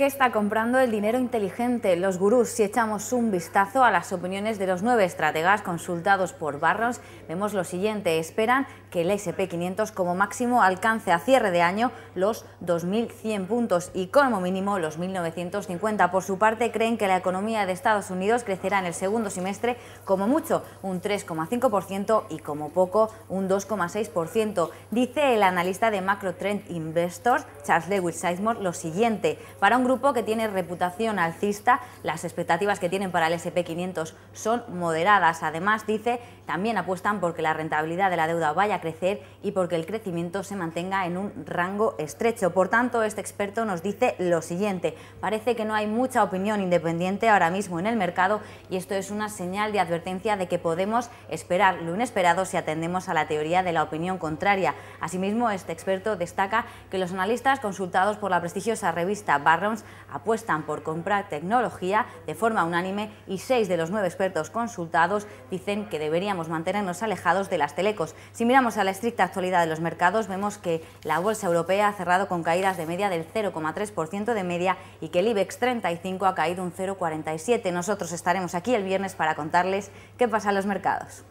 ¿Qué está comprando el dinero inteligente? Los gurús, si echamos un vistazo a las opiniones de los nueve estrategas consultados por Barros, vemos lo siguiente. Esperan que el SP500 como máximo alcance a cierre de año los 2.100 puntos y como mínimo los 1.950. Por su parte, creen que la economía de Estados Unidos crecerá en el segundo semestre como mucho un 3,5% y como poco un 2,6%. Dice el analista de Macro Trend Investors, Charles Lewis Sizemore, lo siguiente. Para grupo que tiene reputación alcista, las expectativas que tienen para el SP500 son moderadas. Además, dice, también apuestan porque la rentabilidad de la deuda vaya a crecer y porque el crecimiento se mantenga en un rango estrecho. Por tanto, este experto nos dice lo siguiente, parece que no hay mucha opinión independiente ahora mismo en el mercado y esto es una señal de advertencia de que podemos esperar lo inesperado si atendemos a la teoría de la opinión contraria. Asimismo, este experto destaca que los analistas consultados por la prestigiosa revista Barron's apuestan por comprar tecnología de forma unánime y seis de los nueve expertos consultados dicen que deberíamos mantenernos alejados de las telecos. Si miramos a la estricta actualidad de los mercados, vemos que la bolsa europea ha cerrado con caídas de media del 0,3% de media y que el IBEX 35 ha caído un 0,47%. Nosotros estaremos aquí el viernes para contarles qué pasa en los mercados.